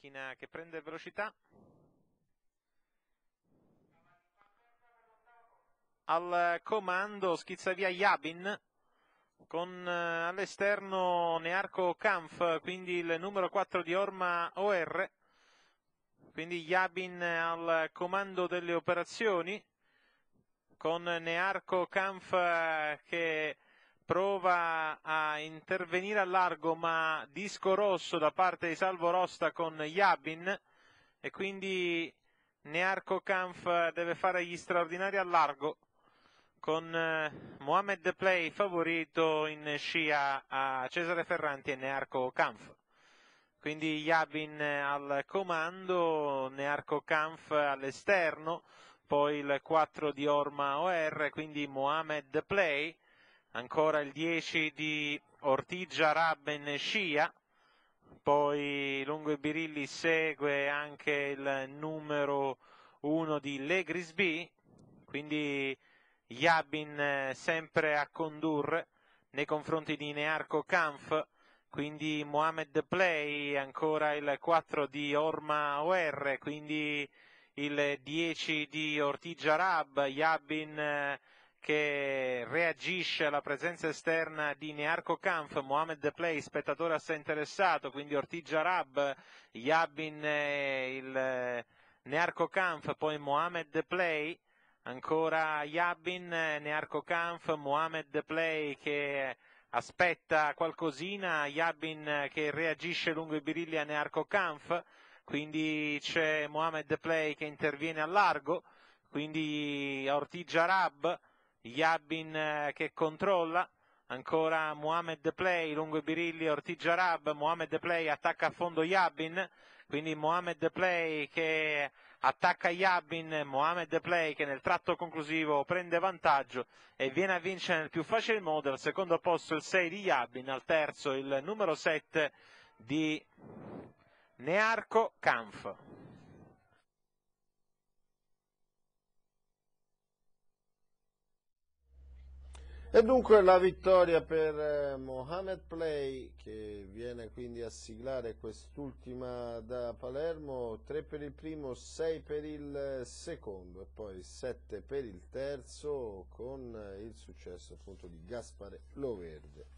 macchina che prende velocità al comando schizza via Yabin con eh, all'esterno Nearco Kampf, quindi il numero 4 di Orma OR, quindi Yabin al comando delle operazioni con Nearco Kampf eh, che prova a intervenire a largo ma disco rosso da parte di Salvo Rosta con Jabin e quindi Nearco Kanf deve fare gli straordinari a largo con eh, Mohamed Play favorito in scia a Cesare Ferranti e Nearco Kanf. Quindi Jabin al comando, Nearco Kanf all'esterno, poi il 4 di Orma OR, quindi Mohamed Play ancora il 10 di Ortigia Rabben Scia, poi lungo i birilli segue anche il numero 1 di Le Grisby, quindi Yabin eh, sempre a condurre nei confronti di Nearco Kampf, quindi Mohamed Play, ancora il 4 di Orma OR, quindi il 10 di Ortigia Rab, Yabin eh, che reagisce alla presenza esterna di Nearco Canf, Mohamed De Play, spettatore assai interessato, quindi Ortigia Rab, Yabin, eh, il eh, Nearco Canf, poi Mohamed De Play, ancora Yabin, eh, Nearco Canf, Mohamed De Play che aspetta qualcosina, Yabin che reagisce lungo i birilli a Nearco Canf, quindi c'è Mohamed De Play che interviene a largo, quindi Ortigia Rab, Yabin eh, che controlla, ancora Mohamed Play lungo i birilli, Ortigia Rab, Mohamed Play attacca a fondo Yabin, quindi Mohamed Play che attacca Yabin, Mohamed Play che nel tratto conclusivo prende vantaggio e viene a vincere nel più facile modo, al secondo posto il 6 di Yabin, al terzo il numero 7 di Nearco Canf. E dunque la vittoria per eh, Mohamed Play che viene quindi a siglare quest'ultima da Palermo, 3 per il primo, 6 per il eh, secondo e poi 7 per il terzo con eh, il successo appunto di Gaspare Loverde.